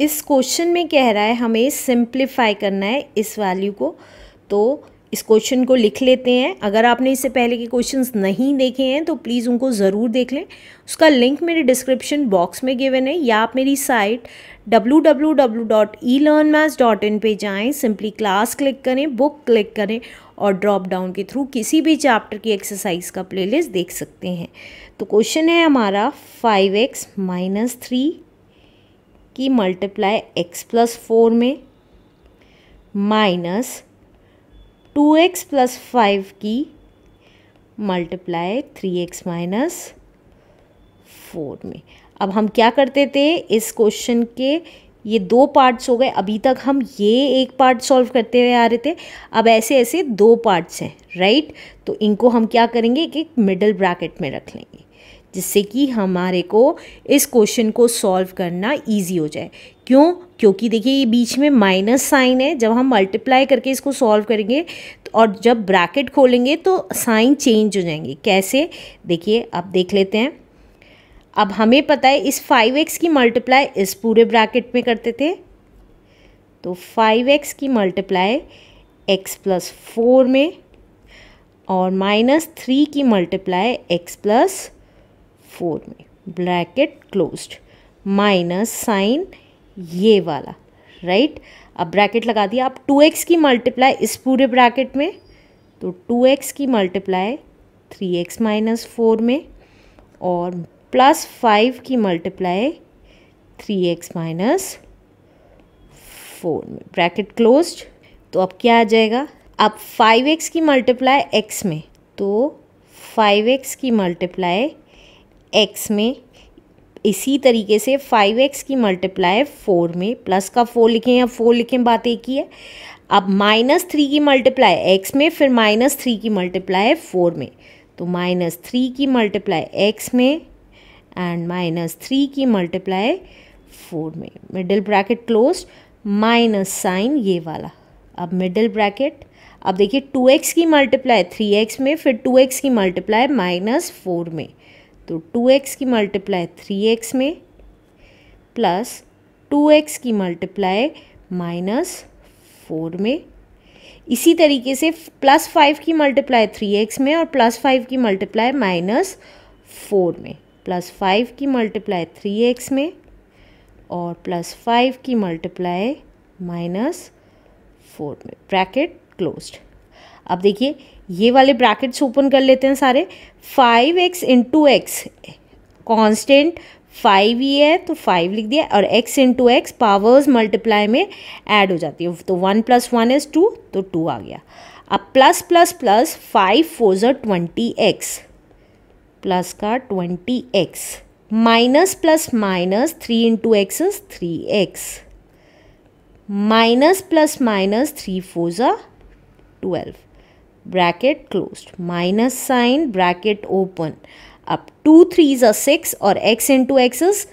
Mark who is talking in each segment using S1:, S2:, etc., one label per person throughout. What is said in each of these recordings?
S1: इस क्वेश्चन में कह रहा है हमें सिंप्लीफाई करना है इस वैल्यू को तो इस क्वेश्चन को लिख लेते हैं अगर आपने इससे पहले के क्वेश्चंस नहीं देखे हैं तो प्लीज़ उनको ज़रूर देख लें उसका लिंक मेरे डिस्क्रिप्शन बॉक्स में गिवन है या आप मेरी साइट www.elearnmaths.in पे जाएं सिंपली क्लास क्लिक करें बुक क्लिक करें और ड्रॉप डाउन के थ्रू किसी भी चैप्टर की एक्सरसाइज का प्लेलिस्ट देख सकते हैं तो क्वेश्चन है हमारा फाइव एक्स माइनस थ्री की मल्टीप्लाई एक्स प्लस फोर में minus two X plus five की multiply three X minus four में अब हम क्या करते थे इस क्वेश्चन के ये दो पार्ट्स हो गए अभी तक हम ये एक पार्ट सॉल्व करते हुए आ रहे थे अब ऐसे ऐसे दो पार्ट्स हैं राइट तो इनको हम क्या करेंगे कि मिडल ब्रैकेट में रख लेंगे जिससे कि हमारे को इस क्वेश्चन को सॉल्व करना ईजी हो जाए क्यों क्योंकि देखिए ये बीच में माइनस साइन है जब हम मल्टीप्लाई करके इसको सॉल्व करेंगे और जब ब्रैकेट खोलेंगे तो साइन चेंज हो जाएंगे कैसे देखिए आप देख लेते हैं अब हमें पता है इस फाइव एक्स की मल्टीप्लाई इस पूरे ब्रैकेट में करते थे तो फाइव एक्स की मल्टीप्लाई एक्स प्लस फोर में और माइनस थ्री की मल्टीप्लाई एक्स प्लस फोर में ब्रैकेट क्लोज्ड माइनस साइन ये वाला राइट right? अब ब्रैकेट लगा दिया आप टू एक्स की मल्टीप्लाई इस पूरे ब्रैकेट में तो टू एक्स की multiply three X minus four में और प्लस फाइव की multiply three X minus four में ब्रैकेट क्लोज्ड तो अब क्या आ जाएगा अब फाइव एक्स की मल्टीप्लाई एक्स में तो फाइव एक्स की मल्टीप्लाई एक्स में इसी तरीके से फाइव एक्स की मल्टीप्लाई फोर में प्लस का फोर लिखें या फोर लिखें बात एक ही है अब माइनस थ्री की मल्टीप्लाई एक्स में फिर माइनस थ्री की मल्टीप्लाई फोर में तो माइनस थ्री की मल्टीप्लाई एक्स में एंड माइनस थ्री की मल्टीप्लाई फोर में middle bracket close minus sign ये वाला अब मिडिल ब्रैकेट अब देखिए टू एक्स की मल्टीप्लाई थ्री एक्स में फिर टू एक्स की मल्टीप्लाई माइनस फोर में तो 2x की मल्टीप्लाई 3x में प्लस 2x की मल्टीप्लाई माइनस फोर में इसी तरीके से प्लस फाइव की मल्टीप्लाई थ्री एक्स में और प्लस फाइव की मल्टीप्लाई माइनस फोर में प्लस फाइव की मल्टीप्लाई थ्री एक्स में और प्लस फाइव की मल्टीप्लाई माइनस फोर में ब्रैकेट क्लोज्ड अब देखिए ये वाले ब्रैकेट्स ओपन कर लेते हैं सारे five X into X constant five ही है तो फाइव लिख दिया और X into X powers multiply में ऐड हो जाती है तो one plus one is two तो टू आ गया अब plus plus plus five four ज़र ट्वेंटी एक्स प्लस का twenty X minus plus minus three into X is three X minus plus minus three four ज़ा twelve bracket close minus sign bracket open अब two three is six और x into x is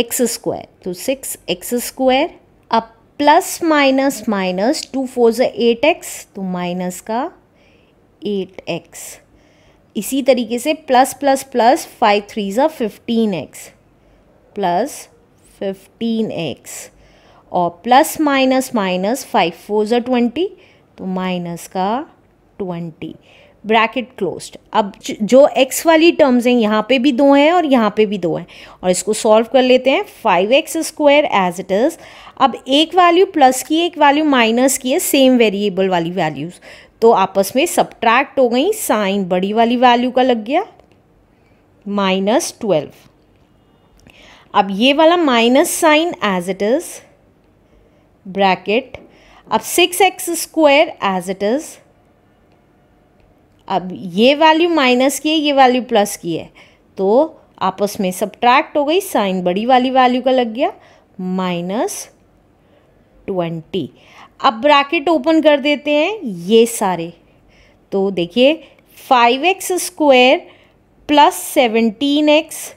S1: x square तो six x square अब plus minus minus two four ज eight x तो minus का eight x इसी तरीके से plus plus plus five three ज़ा fifteen x plus fifteen x और plus minus minus five four ज़ा ट्वेंटी तो माइनस का ट्वेंटी ब्रैकेट क्लोज्ड अब जो एक्स वाली टर्म्स हैं यहाँ पे भी दो हैं और यहाँ पे भी दो हैं और इसको सॉल्व कर लेते हैं five x square as it is अब एक वैल्यू प्लस की एक वैल्यू माइनस की है सेम वेरिएबल वाली वैल्यूज़ तो आपस में सब्ट्रैक्ट हो गई साइन बड़ी वाली वैल्यू का लग गया माइनस ट्वेल्व अब ये वाला minus sign as it is bracket अब six x square as it is अब ये वैल्यू माइनस की है ये वैल्यू प्लस की है तो आपस में सब्ट्रैक्ट हो गई साइन बड़ी वाली वैल्यू का लग गया माइनस ट्वेंटी अब ब्रैकेट ओपन कर देते हैं ये सारे तो देखिए five x square plus seventeen x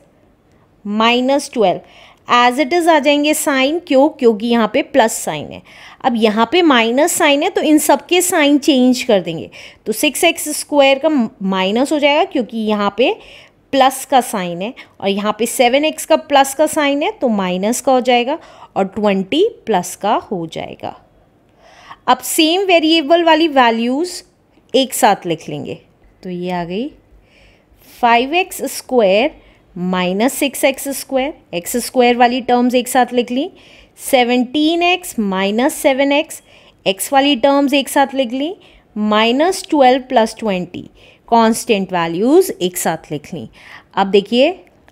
S1: minus twelve as it is आ जाएंगे साइन क्यों क्योंकि यहाँ पे प्लस साइन है अब यहाँ पे माइनस साइन है तो इन सब के साइन चेंज कर देंगे तो सिक्स एक्स स्क्वायर का माइनस हो जाएगा क्योंकि यहाँ पे प्लस का साइन है और यहाँ पे सेवन एक्स का प्लस का साइन है तो माइनस का हो जाएगा और ट्वेंटी प्लस का हो जाएगा अब सेम वेरिएबल वाली वैल्यूज़ एक साथ लिख लेंगे तो ये आ गई five x square minus six x square x square वाली टर्म्स एक साथ लिख ली seventeen x minus seven x x वाली टर्म्स एक साथ लिख ली minus twelve plus twenty constant values एक साथ लिख ली अब देखिए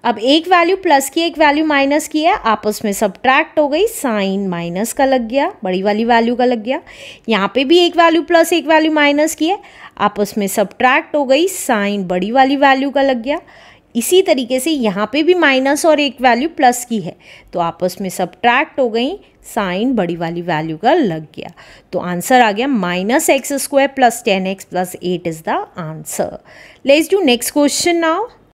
S1: अब एक वैल्यू प्लस की एक वैल्यू माइनस की है आपस में सब्ट्रैक्ट हो गई साइन माइनस का लग गया बड़ी वाली वैल्यू का लग गया यहाँ पे भी एक वैल्यू प्लस एक वैल्यू माइनस की है आपस में सब्ट्रैक्ट हो गई साइन बड़ी वाली वैल्यू का लग गया इसी तरीके से यहाँ पे भी माइनस और एक वैल्यू प्लस की है तो आपस में सब हो गई साइन बड़ी वाली वैल्यू का लग गया तो आंसर आ गया minus x square plus ten x plus eight is the answer let's do next question now